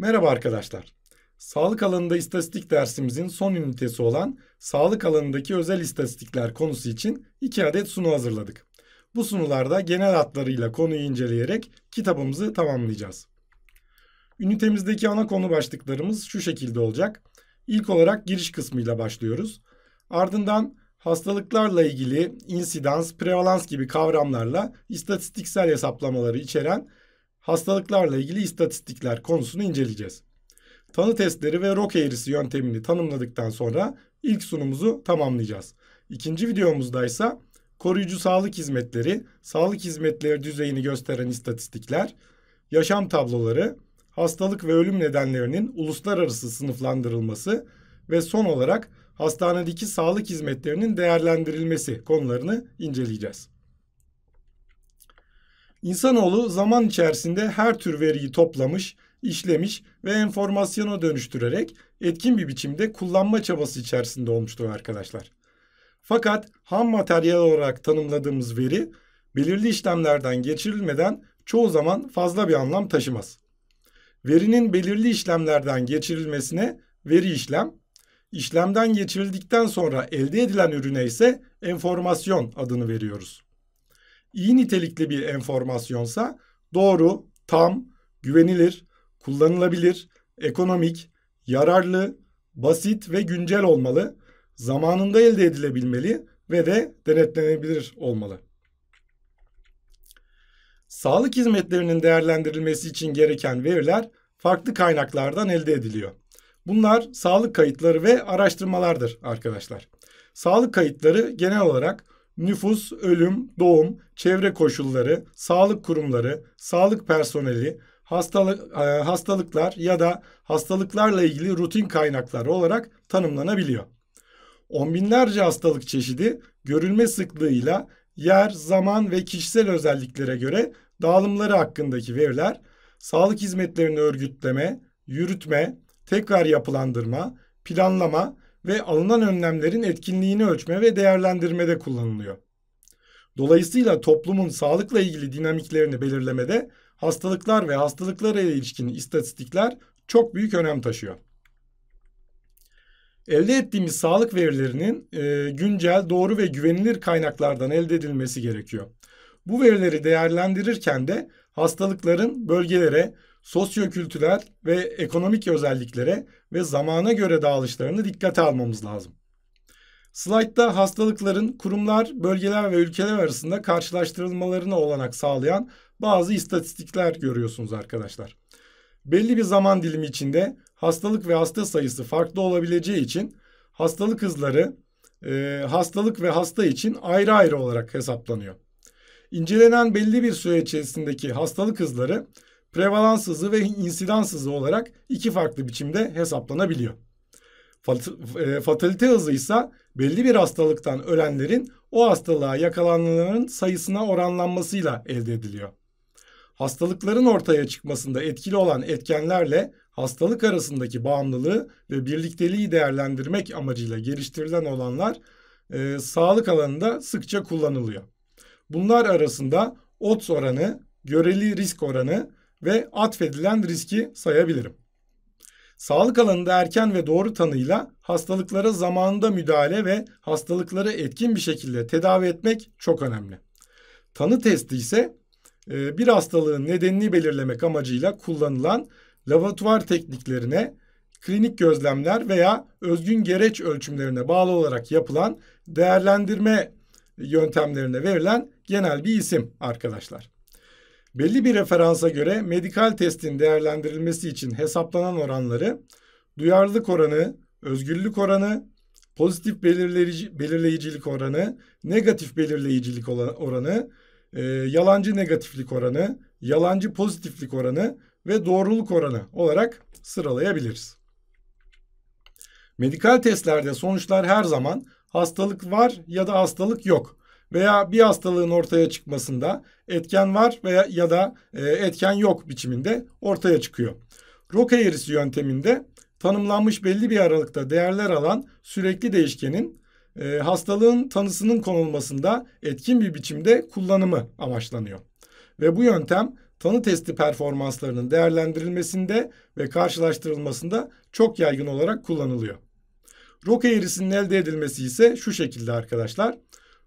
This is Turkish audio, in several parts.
Merhaba arkadaşlar. Sağlık alanında istatistik dersimizin son ünitesi olan sağlık alanındaki özel istatistikler konusu için iki adet sunu hazırladık. Bu sunularda genel hatlarıyla konuyu inceleyerek kitabımızı tamamlayacağız. Ünitemizdeki ana konu başlıklarımız şu şekilde olacak. İlk olarak giriş kısmıyla başlıyoruz. Ardından hastalıklarla ilgili insidans, prevalans gibi kavramlarla istatistiksel hesaplamaları içeren hastalıklarla ilgili istatistikler konusunu inceleyeceğiz. Tanı testleri ve rok eğrisi yöntemini tanımladıktan sonra ilk sunumuzu tamamlayacağız. İkinci videomuzda ise koruyucu sağlık hizmetleri, sağlık hizmetleri düzeyini gösteren istatistikler, yaşam tabloları, hastalık ve ölüm nedenlerinin uluslararası sınıflandırılması ve son olarak hastanedeki sağlık hizmetlerinin değerlendirilmesi konularını inceleyeceğiz. İnsanoğlu zaman içerisinde her tür veriyi toplamış, işlemiş ve enformasyona dönüştürerek etkin bir biçimde kullanma çabası içerisinde olmuştur arkadaşlar. Fakat ham materyal olarak tanımladığımız veri belirli işlemlerden geçirilmeden çoğu zaman fazla bir anlam taşımaz. Verinin belirli işlemlerden geçirilmesine veri işlem, işlemden geçirildikten sonra elde edilen ürüne ise enformasyon adını veriyoruz iyi nitelikli bir enformasyonsa doğru, tam, güvenilir, kullanılabilir, ekonomik, yararlı, basit ve güncel olmalı, zamanında elde edilebilmeli ve de denetlenebilir olmalı. Sağlık hizmetlerinin değerlendirilmesi için gereken veriler farklı kaynaklardan elde ediliyor. Bunlar sağlık kayıtları ve araştırmalardır arkadaşlar. Sağlık kayıtları genel olarak nüfus, ölüm, doğum, çevre koşulları, sağlık kurumları, sağlık personeli, hastalık, e, hastalıklar ya da hastalıklarla ilgili rutin kaynaklar olarak tanımlanabiliyor. On binlerce hastalık çeşidi görülme sıklığıyla yer, zaman ve kişisel özelliklere göre dağılımları hakkındaki veriler sağlık hizmetlerini örgütleme, yürütme, tekrar yapılandırma, planlama ve alınan önlemlerin etkinliğini ölçme ve değerlendirmede kullanılıyor. Dolayısıyla toplumun sağlıkla ilgili dinamiklerini belirlemede hastalıklar ve hastalıklara ilişkin istatistikler çok büyük önem taşıyor. Elde ettiğimiz sağlık verilerinin e, güncel, doğru ve güvenilir kaynaklardan elde edilmesi gerekiyor. Bu verileri değerlendirirken de hastalıkların bölgelere, sosyokültürel ve ekonomik özelliklere ve zamana göre dağılışlarını dikkate almamız lazım. Slide'da hastalıkların kurumlar, bölgeler ve ülkeler arasında karşılaştırılmalarına olanak sağlayan bazı istatistikler görüyorsunuz arkadaşlar. Belli bir zaman dilimi içinde hastalık ve hasta sayısı farklı olabileceği için hastalık hızları e, hastalık ve hasta için ayrı ayrı olarak hesaplanıyor. İncelenen belli bir süre içerisindeki hastalık hızları prevalans hızı ve insidans hızı olarak iki farklı biçimde hesaplanabiliyor. Fat e, fatalite hızı ise belli bir hastalıktan ölenlerin o hastalığa yakalananların sayısına oranlanmasıyla elde ediliyor. Hastalıkların ortaya çıkmasında etkili olan etkenlerle hastalık arasındaki bağımlılığı ve birlikteliği değerlendirmek amacıyla geliştirilen olanlar e, sağlık alanında sıkça kullanılıyor. Bunlar arasında odds oranı, göreli risk oranı, ve atfedilen riski sayabilirim. Sağlık alanında erken ve doğru tanıyla hastalıklara zamanında müdahale ve hastalıkları etkin bir şekilde tedavi etmek çok önemli. Tanı testi ise e, bir hastalığın nedenini belirlemek amacıyla kullanılan laboratuvar tekniklerine, klinik gözlemler veya özgün gereç ölçümlerine bağlı olarak yapılan değerlendirme yöntemlerine verilen genel bir isim arkadaşlar. Belli bir referansa göre medikal testin değerlendirilmesi için hesaplanan oranları duyarlılık oranı, özgürlük oranı, pozitif belirleyici, belirleyicilik oranı, negatif belirleyicilik oranı, e, yalancı negatiflik oranı, yalancı pozitiflik oranı ve doğruluk oranı olarak sıralayabiliriz. Medikal testlerde sonuçlar her zaman hastalık var ya da hastalık yok veya bir hastalığın ortaya çıkmasında etken var veya ya da e, etken yok biçiminde ortaya çıkıyor. Roka eğrisi yönteminde tanımlanmış belli bir aralıkta değerler alan sürekli değişkenin e, hastalığın tanısının konulmasında etkin bir biçimde kullanımı amaçlanıyor. Ve bu yöntem tanı testi performanslarının değerlendirilmesinde ve karşılaştırılmasında çok yaygın olarak kullanılıyor. Roka eğrisinin elde edilmesi ise şu şekilde arkadaşlar.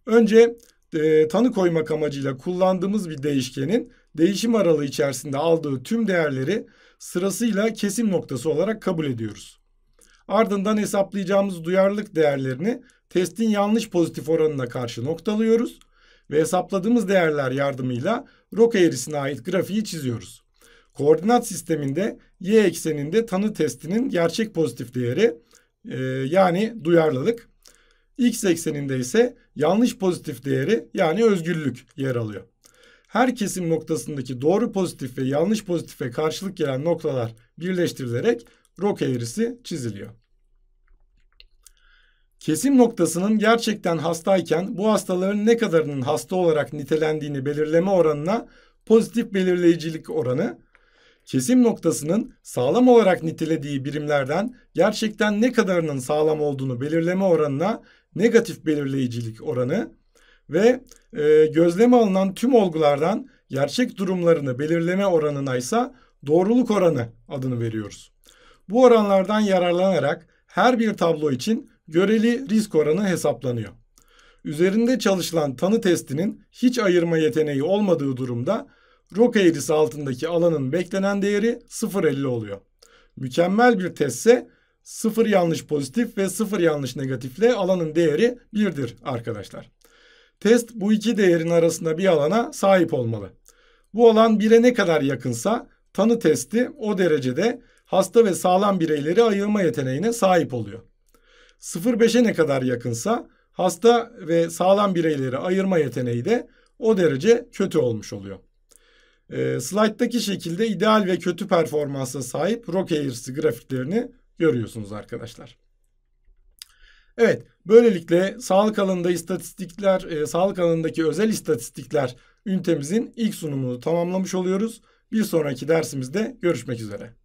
Önce e, tanı koymak amacıyla kullandığımız bir değişkenin değişim aralığı içerisinde aldığı tüm değerleri sırasıyla kesim noktası olarak kabul ediyoruz. Ardından hesaplayacağımız duyarlılık değerlerini testin yanlış pozitif oranına karşı noktalıyoruz ve hesapladığımız değerler yardımıyla roka eğrisine ait grafiği çiziyoruz. Koordinat sisteminde y ekseninde tanı testinin gerçek pozitif değeri e, yani duyarlılık X ekseninde ise yanlış pozitif değeri yani özgürlük yer alıyor. Her kesim noktasındaki doğru pozitif ve yanlış pozitife karşılık gelen noktalar birleştirilerek Roque eğrisi çiziliyor. Kesim noktasının gerçekten hastayken bu hastaların ne kadarının hasta olarak nitelendiğini belirleme oranına pozitif belirleyicilik oranı, kesim noktasının sağlam olarak nitelediği birimlerden gerçekten ne kadarının sağlam olduğunu belirleme oranına negatif belirleyicilik oranı ve e, gözleme alınan tüm olgulardan gerçek durumlarını belirleme oranına ise doğruluk oranı adını veriyoruz. Bu oranlardan yararlanarak her bir tablo için göreli risk oranı hesaplanıyor. Üzerinde çalışılan tanı testinin hiç ayırma yeteneği olmadığı durumda roka eğrisi altındaki alanın beklenen değeri 0.50 oluyor. Mükemmel bir testse 0 yanlış pozitif ve 0 yanlış negatifle alanın değeri 1'dir arkadaşlar. Test bu iki değerin arasında bir alana sahip olmalı. Bu alan 1'e ne kadar yakınsa tanı testi o derecede hasta ve sağlam bireyleri ayırma yeteneğine sahip oluyor. 0.5'e ne kadar yakınsa hasta ve sağlam bireyleri ayırma yeteneği de o derece kötü olmuş oluyor. E, ee, slide'daki şekilde ideal ve kötü performansa sahip Rock Airs'i grafiklerini görüyorsunuz arkadaşlar. Evet, böylelikle sağlık alanında istatistikler, e, sağlık alanındaki özel istatistikler ünitemizin ilk sunumunu tamamlamış oluyoruz. Bir sonraki dersimizde görüşmek üzere.